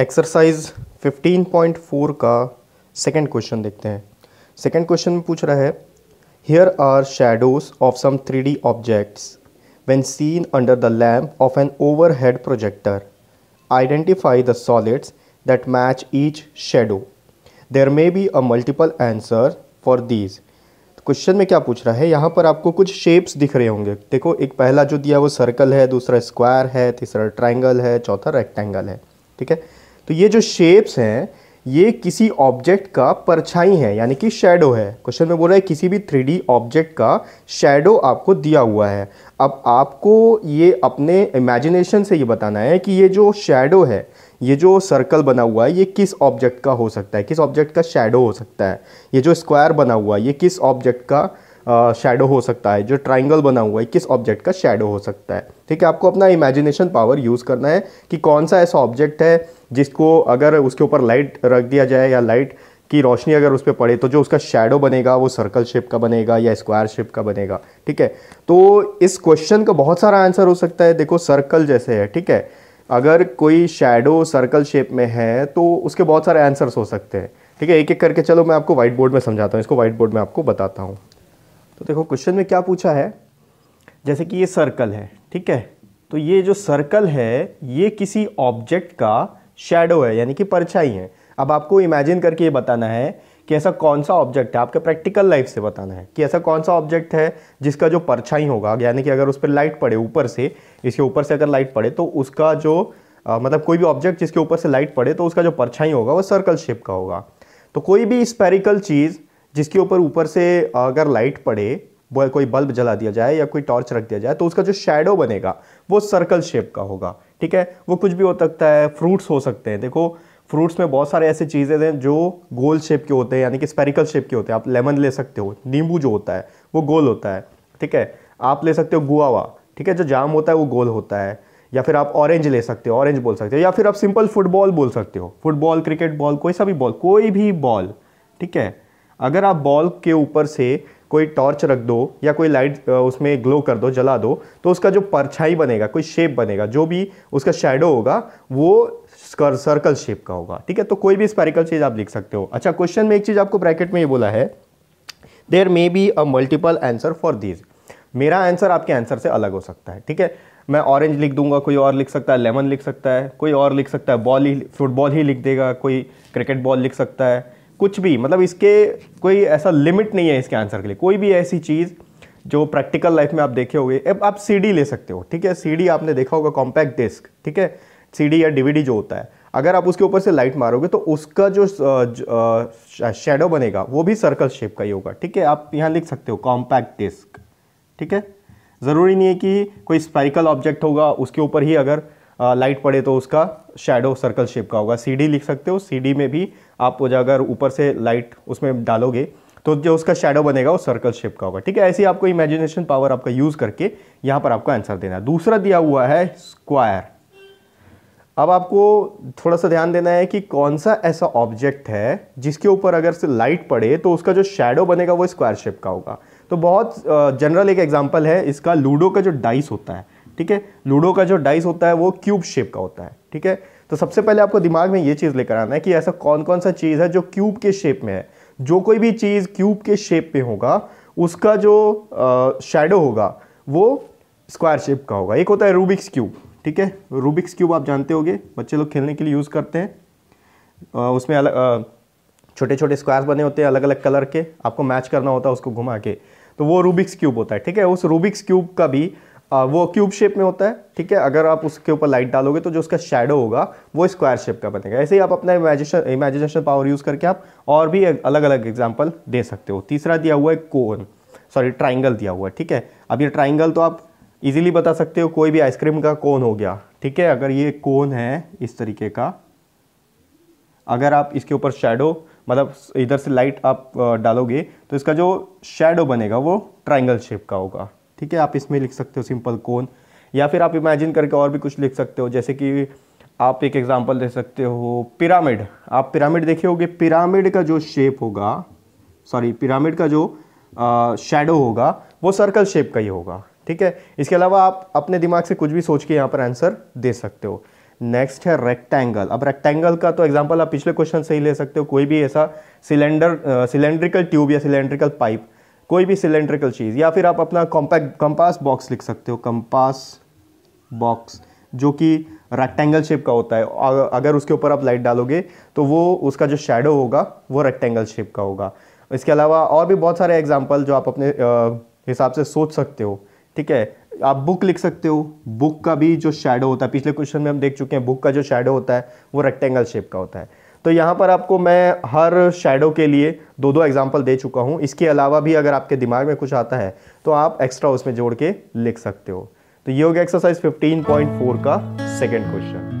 exercise 15.4 का second question देखते हैं सेकंड क्वेश्चन में पूछ रहा है here are shadows of some three D objects when seen under the lamp of an overhead projector identify the solids that match each shadow there may be a multiple answer for these question में क्या पूछ रहा है यहाँ पर आपको कुछ shapes दिख रहे होंगे देखो एक पहला जो दिया वो सर्कल है दूसरा स्क्वायर है तीसरा ट्राइंगल है चौथा रेक्टेंगल है ठीक है तो ये जो शेप्स हैं ये किसी ऑब्जेक्ट का परछाई है यानी कि शेडो है क्वेश्चन में बोल रहा है किसी भी थ्री ऑब्जेक्ट का शेडो आपको दिया हुआ है अब आपको ये अपने इमेजिनेशन से ये बताना है कि ये जो शेडो है ये जो सर्कल बना हुआ है ये किस ऑब्जेक्ट का हो सकता है किस ऑब्जेक्ट का शेडो हो सकता है ये जो स्क्वायर बना हुआ है ये किस ऑब्जेक्ट का शेडो हो सकता है जो ट्राइंगल बना हुआ है किस ऑब्जेक्ट का शेडो हो सकता है ठीक है आपको अपना इमेजिनेशन पावर यूज़ करना है कि कौन सा ऐसा ऑब्जेक्ट है जिसको अगर उसके ऊपर लाइट रख दिया जाए या लाइट की रोशनी अगर उस पर पड़े तो जो उसका शेडो बनेगा वो सर्कल शेप का बनेगा या स्क्वायर शेप का बनेगा ठीक है तो इस क्वेश्चन का बहुत सारा आंसर हो सकता है देखो सर्कल जैसे है ठीक है अगर कोई शेडो सर्कल शेप में है तो उसके बहुत सारे आंसर्स हो सकते हैं ठीक है एक एक करके चलो मैं आपको वाइट बोर्ड में समझाता हूँ इसको वाइट बोर्ड में आपको बताता हूँ तो देखो क्वेश्चन में क्या पूछा है जैसे कि ये सर्कल है ठीक है तो ये जो सर्कल है ये किसी ऑब्जेक्ट का शेडो है यानी कि परछाई है अब आपको इमेजिन करके ये बताना है कि ऐसा कौन सा ऑब्जेक्ट है आपके प्रैक्टिकल लाइफ से बताना है कि ऐसा कौन सा ऑब्जेक्ट है जिसका जो परछाई होगा यानी कि अगर उस पर लाइट पड़े ऊपर से इसके ऊपर से अगर लाइट पड़े तो उसका जो आ, मतलब कोई भी ऑब्जेक्ट जिसके ऊपर से लाइट पड़े तो उसका जो परछाई होगा वो सर्कल शेप का होगा तो कोई भी स्पेरिकल चीज़ जिसके ऊपर ऊपर से अगर लाइट पड़े कोई बल्ब जला दिया जाए या कोई टॉर्च रख दिया जाए तो उसका जो शेडो बनेगा वो सर्कल शेप का होगा ठीक है वो कुछ भी हो सकता है फ्रूट्स हो सकते हैं देखो फ्रूट्स में बहुत सारे ऐसे चीज़ें हैं जो गोल शेप के होते हैं यानी कि स्पेरिकल शेप के होते हैं आप लेमन ले सकते हो नींबू जो होता है वो गोल होता है ठीक है आप ले सकते हो गुआवा ठीक है जो जाम होता है वो गोल होता है या फिर आप ऑरेंज ले सकते हो ऑरेंज बोल सकते हो या फिर आप सिंपल फुटबॉल बोल सकते हो फुटबॉल क्रिकेट बॉल कोई सा भी बॉल कोई भी बॉल ठीक है अगर आप बॉल के ऊपर से कोई टॉर्च रख दो या कोई लाइट उसमें ग्लो कर दो जला दो तो उसका जो परछाई बनेगा कोई शेप बनेगा जो भी उसका शेडो होगा वो सर्कल शेप का होगा ठीक है तो कोई भी स्पेरिकल चीज़ आप लिख सकते हो अच्छा क्वेश्चन में एक चीज़ आपको ब्रैकेट में ये बोला है there may be a multiple answer for this मेरा आंसर आपके आंसर से अलग हो सकता है ठीक है मैं ऑरेंज लिख दूंगा कोई और लिख सकता है लेमन लिख सकता है कोई और लिख सकता है बॉल ही फुटबॉल ही लिख देगा कोई क्रिकेट बॉल लिख सकता है कुछ भी मतलब इसके कोई ऐसा लिमिट नहीं है इसके आंसर के लिए कोई भी ऐसी चीज़ जो प्रैक्टिकल लाइफ में आप देखे होंगे अब आप सीडी ले सकते हो ठीक है सीडी आपने देखा होगा कॉम्पैक्ट डिस्क ठीक है सीडी या डीवीडी जो होता है अगर आप उसके ऊपर से लाइट मारोगे तो उसका जो शेडो बनेगा वो भी सर्कल शेप का ही होगा ठीक है आप यहाँ लिख सकते हो कॉम्पैक्ट डिस्क ठीक है ज़रूरी नहीं है कि कोई स्पाइकल ऑब्जेक्ट होगा उसके ऊपर ही अगर लाइट पड़े तो उसका शेडो सर्कल शेप का होगा सीडी लिख सकते हो सीडी में भी आप वो अगर ऊपर से लाइट उसमें डालोगे तो जो उसका शेडो बनेगा वो सर्कल शेप का होगा ठीक है ऐसे आपको इमेजिनेशन पावर आपका यूज़ करके यहाँ पर आपको आंसर देना है दूसरा दिया हुआ है स्क्वायर अब आपको थोड़ा सा ध्यान देना है कि कौन सा ऐसा ऑब्जेक्ट है जिसके ऊपर अगर से लाइट पड़े तो उसका जो शेडो बनेगा वो स्क्वायर शेप का होगा तो बहुत जनरल एक एग्जाम्पल है इसका लूडो का जो डाइस होता है ठीक है लूडो का जो डाइस होता है वो क्यूब शेप का होता है ठीक है तो सबसे पहले आपको दिमाग में ये चीज़ लेकर आना है कि ऐसा कौन कौन सा चीज़ है जो क्यूब के शेप में है जो कोई भी चीज़ क्यूब के शेप में होगा उसका जो शेडो होगा वो स्क्वायर शेप का होगा एक होता है रूबिक्स क्यूब ठीक है रूबिक्स क्यूब आप जानते होंगे बच्चे लोग खेलने के लिए यूज़ करते हैं आ, उसमें अलग छोटे छोटे स्क्वायर बने होते हैं अलग अलग कलर के आपको मैच करना होता है उसको घुमा के तो वो रूबिक्स क्यूब होता है ठीक है उस रूबिक्स क्यूब का भी आ, वो क्यूब शेप में होता है ठीक है अगर आप उसके ऊपर लाइट डालोगे तो जो उसका शेडो होगा वो स्क्वायर शेप का बनेगा ऐसे ही आप अपना इमेजिनेशन इमेजिनेशन पावर यूज़ करके आप और भी अलग अलग एग्जाम्पल दे सकते हो तीसरा दिया हुआ है कोन सॉरी ट्राइंगल दिया हुआ है ठीक है अब ये ट्राइंगल तो आप इजीली बता सकते हो कोई भी आइसक्रीम का कोन हो गया ठीक है अगर ये कोन है इस तरीके का अगर आप इसके ऊपर शेडो मतलब इधर से लाइट आप डालोगे तो इसका जो शेडो बनेगा वो ट्राइंगल शेप का होगा ठीक है आप इसमें लिख सकते हो सिंपल कोन या फिर आप इमेजिन करके और भी कुछ लिख सकते हो जैसे कि आप एक एग्जांपल दे सकते हो पिरामिड आप पिरामिड देखे होगे पिरामिड का जो शेप होगा सॉरी पिरामिड का जो शेडो होगा वो सर्कल शेप का ही होगा ठीक है इसके अलावा आप अपने दिमाग से कुछ भी सोच के यहाँ पर आंसर दे सकते हो नेक्स्ट है रेक्टेंगल अब रेक्टेंगल का तो एग्जाम्पल आप पिछले क्वेश्चन से ही ले सकते हो कोई भी ऐसा सिलेंडर सिलेंड्रिकल ट्यूब या सिलेंड्रिकल पाइप कोई भी सिलेंड्रिकल चीज़ या फिर आप अपना कॉम्पैक्ट कंपास बॉक्स लिख सकते हो कंपास बॉक्स जो कि रेक्टेंगल शेप का होता है अगर उसके ऊपर आप लाइट डालोगे तो वो उसका जो शेडो होगा वो रेक्टेंगल शेप का होगा इसके अलावा और भी बहुत सारे एग्जाम्पल जो आप अपने हिसाब से सोच सकते हो ठीक है आप बुक लिख सकते हो बुक का भी जो शेडो होता है पिछले क्वेश्चन में हम देख चुके हैं बुक का जो शेडो होता है वो रेक्टेंगल शेप का होता है तो यहाँ पर आपको मैं हर शेडो के लिए दो दो एग्जाम्पल दे चुका हूँ इसके अलावा भी अगर आपके दिमाग में कुछ आता है तो आप एक्स्ट्रा उसमें जोड़ के लिख सकते हो तो ये हो गया एक्सरसाइज 15.4 का सेकेंड क्वेश्चन